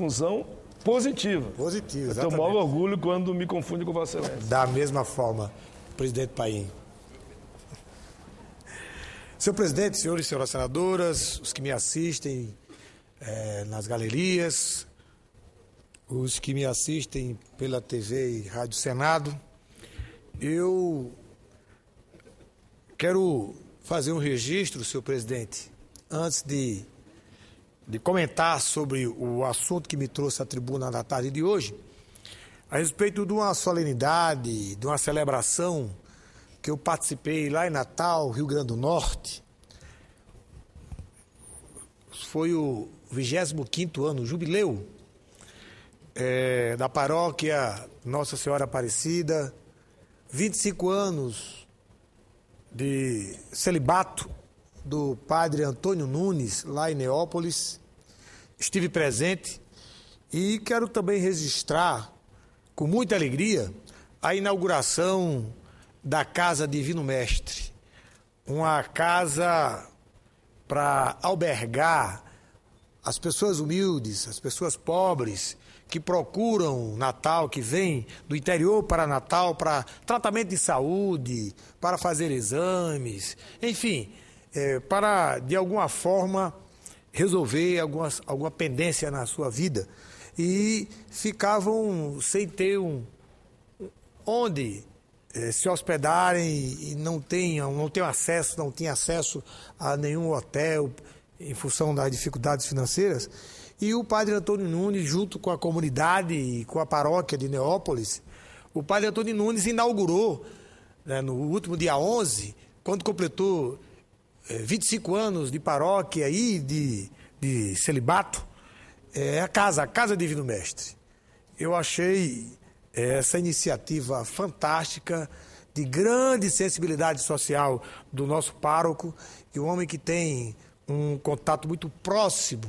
função positiva. Positiva, exatamente. Eu tenho maior orgulho quando me confunde com Vossa Excelência. Da mesma forma, presidente Paim. Senhor presidente, senhores e senhoras senadoras, os que me assistem é, nas galerias, os que me assistem pela TV e Rádio Senado, eu quero fazer um registro, senhor presidente, antes de de comentar sobre o assunto que me trouxe à tribuna na tarde de hoje, a respeito de uma solenidade, de uma celebração que eu participei lá em Natal, Rio Grande do Norte. Foi o 25 ano, jubileu é, da paróquia Nossa Senhora Aparecida, 25 anos de celibato do padre Antônio Nunes, lá em Neópolis, estive presente e quero também registrar com muita alegria a inauguração da Casa Divino Mestre, uma casa para albergar as pessoas humildes, as pessoas pobres que procuram Natal, que vêm do interior para Natal para tratamento de saúde, para fazer exames, enfim, é, para de alguma forma resolver algumas, alguma pendência na sua vida e ficavam sem ter um onde eh, se hospedarem e não tenham, não tenham acesso, não tinham acesso a nenhum hotel em função das dificuldades financeiras. E o padre Antônio Nunes, junto com a comunidade e com a paróquia de Neópolis, o padre Antônio Nunes inaugurou, né, no último dia 11, quando completou 25 é, anos de paróquia e de, de celibato, é a casa, a Casa Divino Mestre. Eu achei é, essa iniciativa fantástica, de grande sensibilidade social do nosso pároco, e um homem que tem um contato muito próximo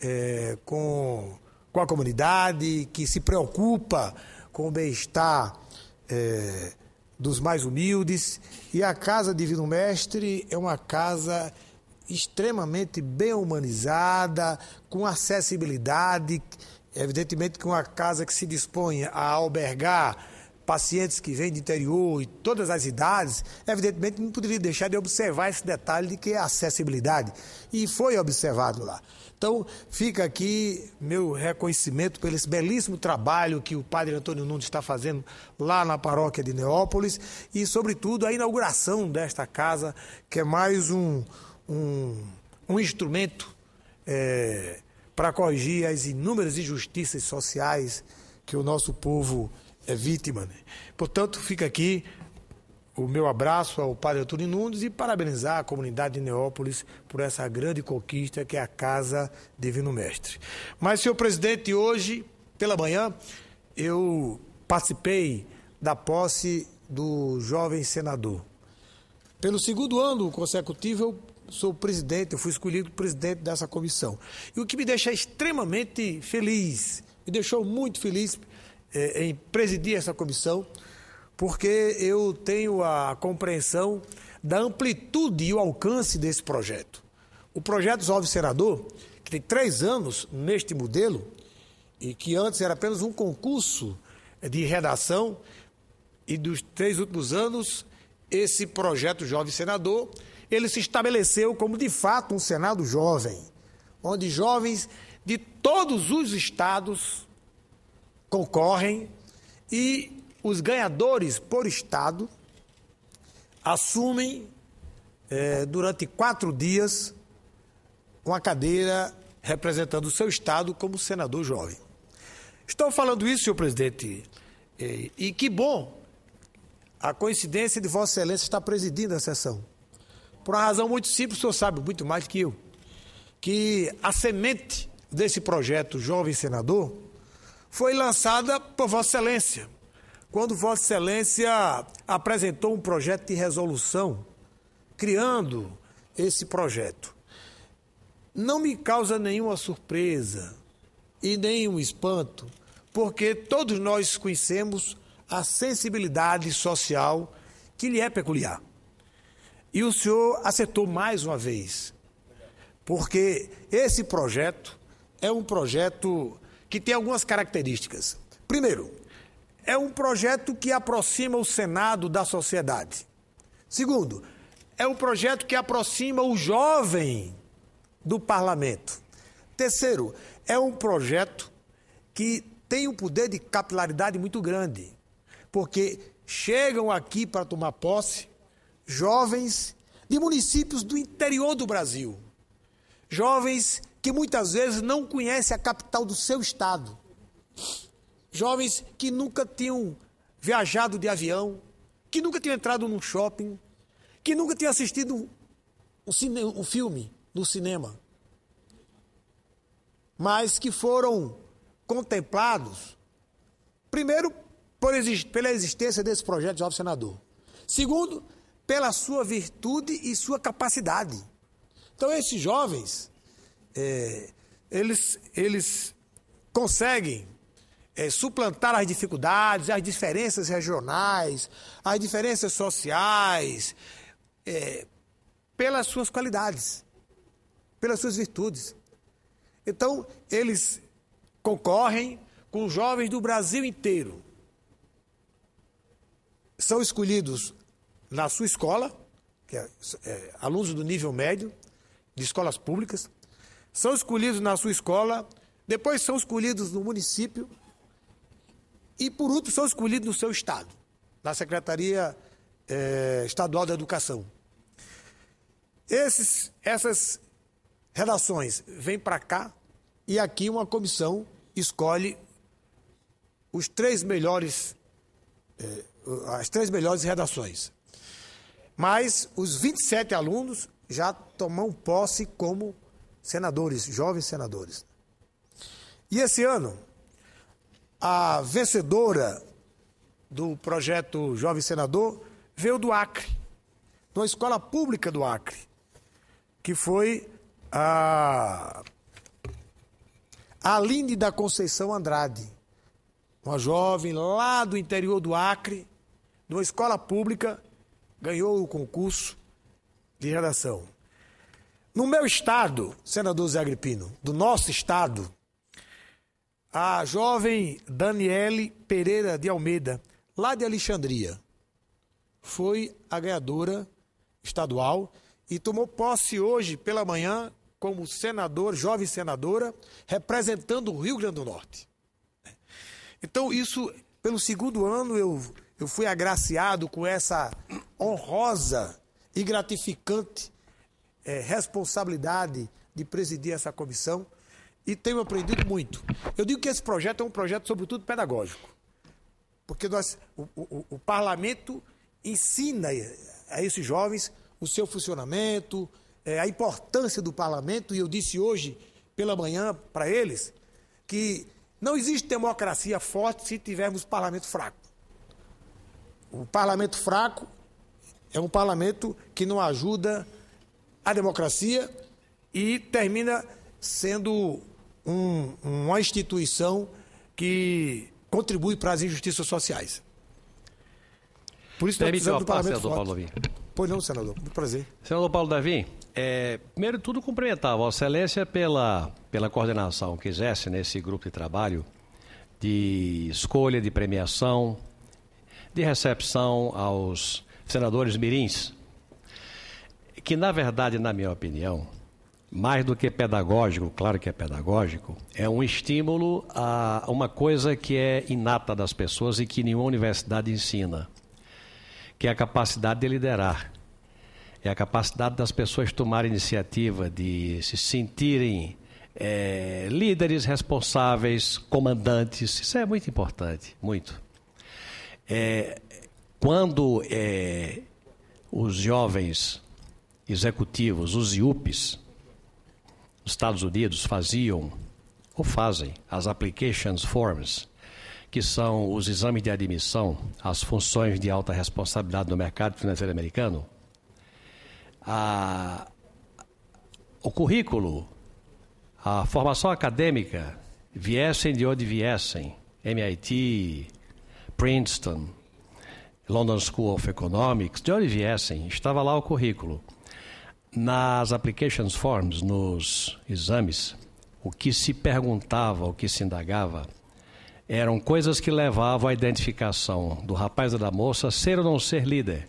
é, com, com a comunidade, que se preocupa com o bem-estar é, dos mais humildes. E a Casa Divino Mestre é uma casa extremamente bem humanizada, com acessibilidade, evidentemente que uma casa que se dispõe a albergar pacientes que vêm de interior e todas as idades, evidentemente não poderia deixar de observar esse detalhe de que é acessibilidade. E foi observado lá. Então, fica aqui meu reconhecimento pelo esse belíssimo trabalho que o padre Antônio Nunes está fazendo lá na paróquia de Neópolis e, sobretudo, a inauguração desta casa, que é mais um, um, um instrumento é, para corrigir as inúmeras injustiças sociais que o nosso povo é vítima. Né? Portanto, fica aqui o meu abraço ao padre Antônio Nunes e parabenizar a comunidade de Neópolis por essa grande conquista que é a Casa Divino Mestre. Mas, senhor presidente, hoje, pela manhã, eu participei da posse do jovem senador. Pelo segundo ano consecutivo, eu sou presidente, eu fui escolhido presidente dessa comissão. E o que me deixa extremamente feliz, me deixou muito feliz é, em presidir essa comissão, porque eu tenho a compreensão da amplitude e o alcance desse projeto. O projeto Jovem Senador, que tem três anos neste modelo, e que antes era apenas um concurso de redação, e dos três últimos anos, esse projeto Jovem Senador, ele se estabeleceu como de fato um Senado jovem, onde jovens de todos os estados concorrem e os ganhadores por estado assumem é, durante quatro dias uma cadeira representando o seu estado como senador jovem. Estou falando isso, senhor presidente, e, é, e que bom a coincidência de Vossa Excelência estar presidindo a sessão. Por uma razão muito simples, o senhor sabe muito mais que eu, que a semente desse projeto Jovem Senador foi lançada por Vossa Excelência, quando Vossa Excelência apresentou um projeto de resolução, criando esse projeto. Não me causa nenhuma surpresa e nenhum espanto, porque todos nós conhecemos a sensibilidade social que lhe é peculiar. E o senhor acertou mais uma vez, porque esse projeto é um projeto que tem algumas características. Primeiro, é um projeto que aproxima o Senado da sociedade. Segundo, é um projeto que aproxima o jovem do parlamento. Terceiro, é um projeto que tem um poder de capilaridade muito grande, porque chegam aqui para tomar posse jovens de municípios do interior do Brasil, jovens que muitas vezes não conhece a capital do seu estado. Jovens que nunca tinham viajado de avião, que nunca tinham entrado num shopping, que nunca tinham assistido um, cine, um filme no cinema, mas que foram contemplados, primeiro, pela existência desse projeto de Jovem Senador. Segundo, pela sua virtude e sua capacidade. Então, esses jovens é, eles, eles conseguem é, suplantar as dificuldades, as diferenças regionais, as diferenças sociais, é, pelas suas qualidades, pelas suas virtudes. Então, eles concorrem com jovens do Brasil inteiro. São escolhidos na sua escola, que é, é alunos do nível médio, de escolas públicas, são escolhidos na sua escola, depois são escolhidos no município e, por último, são escolhidos no seu estado, na Secretaria eh, Estadual da Educação. Esses, essas redações vêm para cá e aqui uma comissão escolhe os três melhores, eh, as três melhores redações. Mas os 27 alunos já tomam posse como senadores, jovens senadores. E esse ano, a vencedora do projeto Jovem Senador veio do Acre, de uma escola pública do Acre, que foi a Aline da Conceição Andrade, uma jovem lá do interior do Acre, de uma escola pública, ganhou o concurso de redação. No meu estado, senador Zé Agripino, do nosso estado, a jovem Daniele Pereira de Almeida, lá de Alexandria, foi a ganhadora estadual e tomou posse hoje pela manhã como senador, jovem senadora, representando o Rio Grande do Norte. Então, isso, pelo segundo ano, eu, eu fui agraciado com essa honrosa e gratificante é, responsabilidade de presidir essa comissão e tenho aprendido muito. Eu digo que esse projeto é um projeto, sobretudo, pedagógico. Porque nós, o, o, o parlamento ensina a esses jovens o seu funcionamento, é, a importância do parlamento, e eu disse hoje pela manhã para eles que não existe democracia forte se tivermos parlamento fraco. O parlamento fraco é um parlamento que não ajuda a democracia e termina sendo um, uma instituição que contribui para as injustiças sociais. Por isso, Permite uma do senador Paulo Davi. Pois não, senador. Muito prazer. Senador Paulo Davi, é, primeiro de tudo, cumprimentar Vossa Excelência pela, pela coordenação que exerce nesse grupo de trabalho de escolha, de premiação, de recepção aos senadores mirins que na verdade, na minha opinião, mais do que pedagógico, claro que é pedagógico, é um estímulo a uma coisa que é inata das pessoas e que nenhuma universidade ensina, que é a capacidade de liderar. É a capacidade das pessoas tomarem iniciativa, de se sentirem é, líderes responsáveis, comandantes. Isso é muito importante, muito. É, quando é, os jovens executivos, os IUPs, Estados Unidos faziam ou fazem as applications forms, que são os exames de admissão às funções de alta responsabilidade no mercado financeiro americano, a, o currículo, a formação acadêmica, viessem de onde viessem, MIT, Princeton, London School of Economics, de onde viessem, estava lá o currículo nas applications forms, nos exames, o que se perguntava, o que se indagava, eram coisas que levavam à identificação do rapaz ou da moça ser ou não ser líder.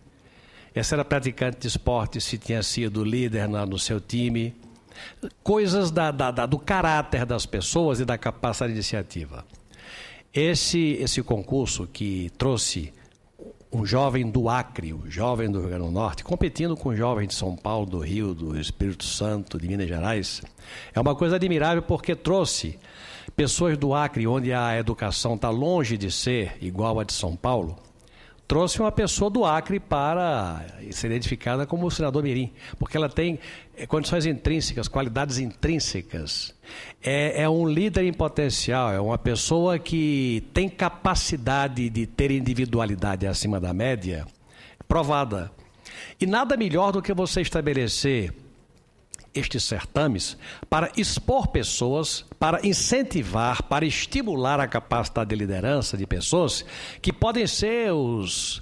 essa se era praticante de esporte, se tinha sido líder na, no seu time. Coisas da, da, da, do caráter das pessoas e da capacidade de iniciativa. Esse, esse concurso que trouxe um jovem do Acre, um jovem do Rio Grande do Norte, competindo com jovens jovem de São Paulo, do Rio, do Espírito Santo, de Minas Gerais, é uma coisa admirável porque trouxe pessoas do Acre, onde a educação está longe de ser igual à de São Paulo, trouxe uma pessoa do Acre para ser identificada como senador Mirim, porque ela tem é, condições intrínsecas, qualidades intrínsecas. É, é, um líder em potencial, é uma pessoa que tem capacidade de ter individualidade acima da média, provada. E nada melhor do que você estabelecer estes certames para expor pessoas, para incentivar, para estimular a capacidade de liderança de pessoas que podem ser os,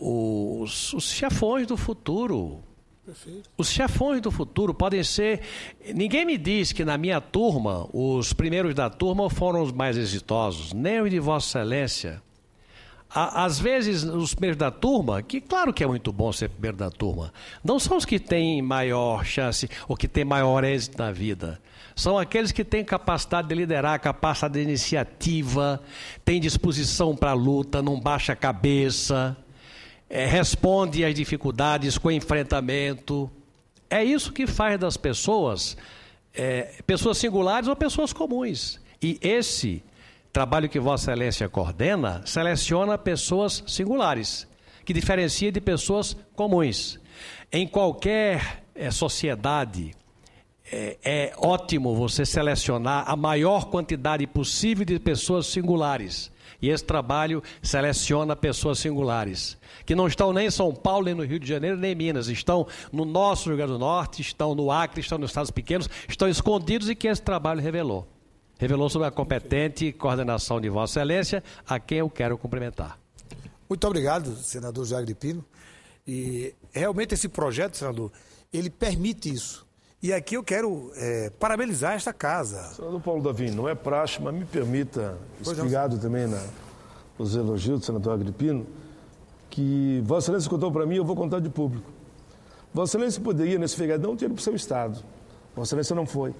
os, os chefões do futuro. Os chefões do futuro podem ser. Ninguém me diz que na minha turma, os primeiros da turma foram os mais exitosos, nem os de Vossa Excelência às vezes, os primeiros da turma, que claro que é muito bom ser primeiro da turma, não são os que têm maior chance ou que têm maior êxito na vida. São aqueles que têm capacidade de liderar, capacidade de iniciativa, têm disposição para a luta, não baixa a cabeça, é, responde às dificuldades com enfrentamento. É isso que faz das pessoas é, pessoas singulares ou pessoas comuns. E esse trabalho que Vossa Excelência coordena, seleciona pessoas singulares, que diferencia de pessoas comuns. Em qualquer é, sociedade, é, é ótimo você selecionar a maior quantidade possível de pessoas singulares. E esse trabalho seleciona pessoas singulares, que não estão nem em São Paulo, nem no Rio de Janeiro, nem em Minas, estão no nosso Rio Grande do Norte, estão no Acre, estão nos estados pequenos, estão escondidos e que esse trabalho revelou. Revelou sobre a competente coordenação de Vossa Excelência, a quem eu quero cumprimentar. Muito obrigado, senador Jagre Pino. E realmente esse projeto, senador, ele permite isso. E aqui eu quero é, parabenizar esta casa. Senador Paulo Davi, não é praxe, mas me permita, obrigado também na, nos elogios do senador Agripino, que Vossa Excelência contou para mim, eu vou contar de público. Vossa Excelência poderia, nesse não, ter ido para o seu Estado. Vossa Excelência não foi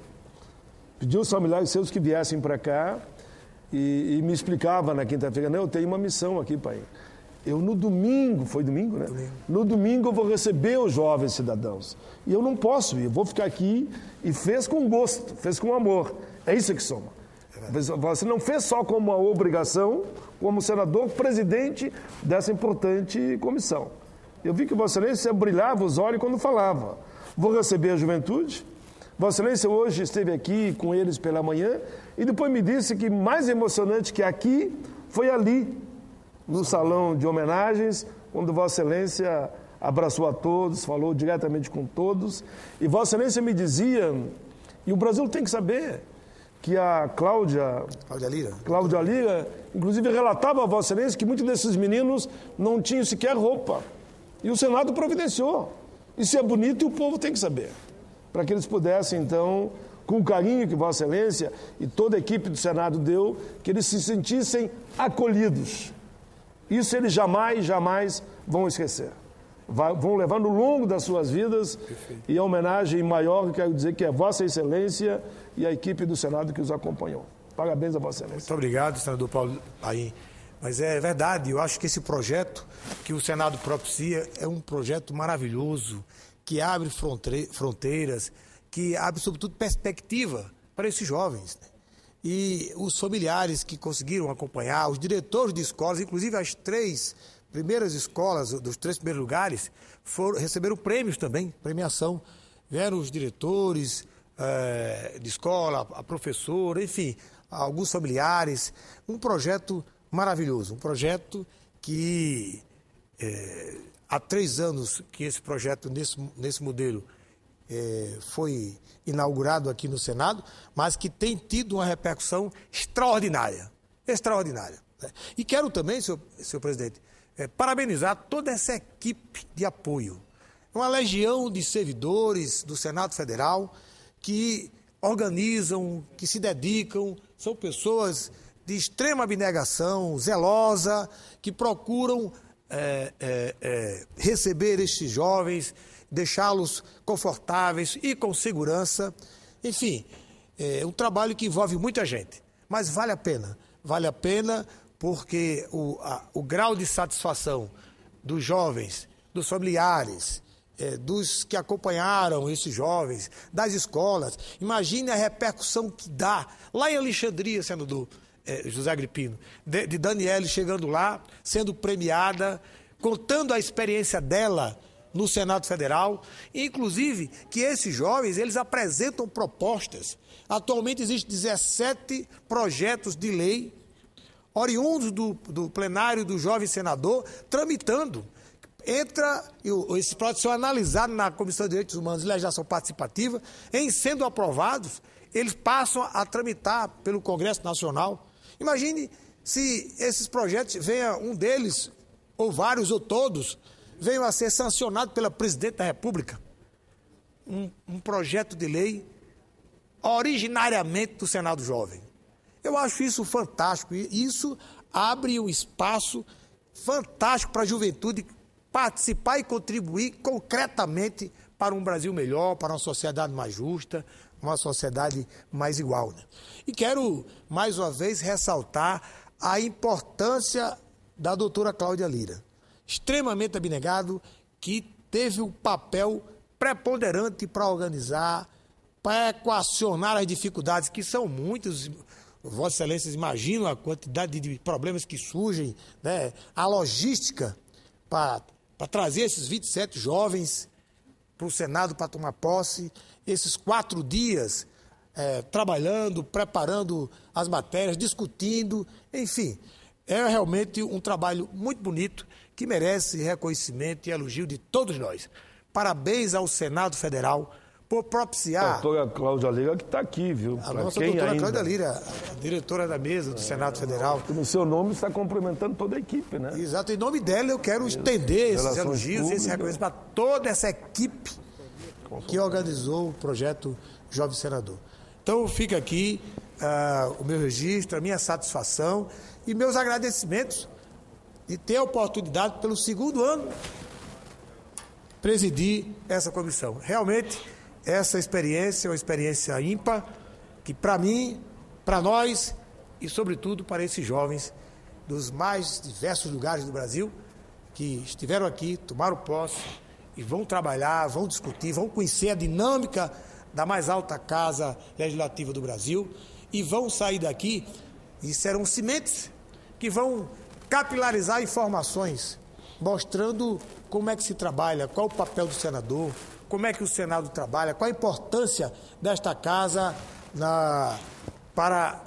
pediu aos familiares seus que viessem para cá e, e, me explicava na quinta-feira, não, eu tenho uma missão aqui, pai. Eu no domingo, foi domingo, né? Domingo. No domingo eu vou receber os jovens cidadãos. E eu não posso ir, eu vou ficar aqui e fez com gosto, fez com amor. É isso que soma. É. Você assim, não fez só como uma obrigação, como senador presidente dessa importante comissão. Eu vi que Vossa Excelência brilhava os olhos quando falava. Vou receber a juventude, Vossa Excelência hoje esteve aqui com eles pela manhã e depois me disse que mais emocionante que aqui foi ali, no salão de homenagens, quando Vossa Excelência abraçou a todos, falou diretamente com todos. E Vossa Excelência me dizia, e o Brasil tem que saber, que a Cláudia. Cláudia Lira. Cláudia Lira, inclusive, relatava a Vossa Excelência que muitos desses meninos não tinham sequer roupa. E o Senado providenciou. Isso é bonito e o povo tem que saber para que eles pudessem, então, com o carinho que Vossa Excelência e toda a equipe do Senado deu, que eles se sentissem acolhidos. Isso eles jamais, jamais vão esquecer. Vai, vão levar no longo das suas vidas Perfeito. e a homenagem maior, quero dizer que é Vossa Excelência e a equipe do Senado que os acompanhou. Parabéns a Vossa Excelência. Muito obrigado, senador Paulo Paim. Mas é verdade, eu acho que esse projeto que o Senado propicia é um projeto maravilhoso que abre fronteiras, que abre, sobretudo, perspectiva para esses jovens. Né? E os familiares que conseguiram acompanhar, os diretores de escolas, inclusive as três primeiras escolas, dos três primeiros lugares, foram, receberam prêmios também, premiação. Vieram os diretores eh, de escola, a professora, enfim, alguns familiares. Um projeto maravilhoso, um projeto que eh, Há três anos que esse projeto, nesse, nesse modelo, é, foi inaugurado aqui no Senado, mas que tem tido uma repercussão extraordinária. Extraordinária. Né? E quero também, senhor, senhor presidente, é, parabenizar toda essa equipe de apoio. É uma legião de servidores do Senado Federal que organizam, que se dedicam, são pessoas de extrema abnegação, zelosa, que procuram é, é, é, receber estes jovens, deixá-los confortáveis e com segurança. Enfim, é um trabalho que envolve muita gente, mas vale a pena. Vale a pena porque o, a, o grau de satisfação dos jovens, dos familiares, é, dos que acompanharam esses jovens, das escolas. Imagine a repercussão que dá lá em Alexandria, sendo Du é, José Agripino, de, de Daniele chegando lá, sendo premiada, contando a experiência dela no Senado Federal, inclusive que esses jovens eles apresentam propostas. Atualmente existem 17 projetos de lei oriundos do, do plenário do jovem senador tramitando. Entra, esses projetos são é analisados na Comissão de Direitos Humanos e Legislação Participativa, em sendo aprovados, eles passam a tramitar pelo Congresso Nacional Imagine se esses projetos venha um deles, ou vários, ou todos, venham a ser sancionados pela presidente da República. Um, um projeto de lei originariamente do Senado Jovem. Eu acho isso fantástico. Isso abre um espaço fantástico para a juventude participar e contribuir concretamente para um Brasil melhor, para uma sociedade mais justa, uma sociedade mais igual. Né? E quero, mais uma vez, ressaltar a importância da doutora Cláudia Lira, extremamente abnegado, que teve um papel preponderante para organizar, para equacionar as dificuldades, que são muitas. Vossa Excelência imagina a quantidade de problemas que surgem, né? a logística para trazer esses 27 jovens para o Senado para tomar posse, esses quatro dias é, trabalhando, preparando as matérias, discutindo, enfim. É realmente um trabalho muito bonito que merece reconhecimento e elogio de todos nós. Parabéns ao Senado Federal por propiciar. A doutora Cláudia Lira que está aqui, viu? A pra nossa doutora ainda? Cláudia Lira, diretora da mesa do é, Senado Federal. No seu nome está cumprimentando toda a equipe, né? Exato, em nome dela eu quero Isso. estender Relações esses elogios e esse reconhecimento para toda essa equipe que organizou o projeto Jovem Senador. Então fica aqui uh, o meu registro, a minha satisfação e meus agradecimentos de ter a oportunidade, pelo segundo ano, presidir essa comissão. Realmente essa experiência é uma experiência ímpar que, para mim, para nós e, sobretudo, para esses jovens dos mais diversos lugares do Brasil que estiveram aqui, tomaram posse e vão trabalhar, vão discutir, vão conhecer a dinâmica da mais alta casa legislativa do Brasil e vão sair daqui e serão sementes que vão capilarizar informações, mostrando como é que se trabalha, qual o papel do senador, como é que o Senado trabalha, qual a importância desta casa na, para,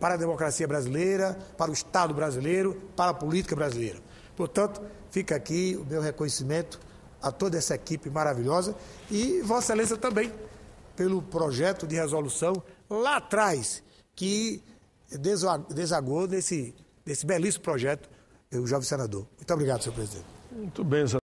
para a democracia brasileira, para o Estado brasileiro, para a política brasileira. Portanto, fica aqui o meu reconhecimento a toda essa equipe maravilhosa e Vossa Excelência também pelo projeto de resolução lá atrás que desagou desse, desse belíssimo projeto, o jovem senador. Muito obrigado, senhor presidente. Muito bem, senador.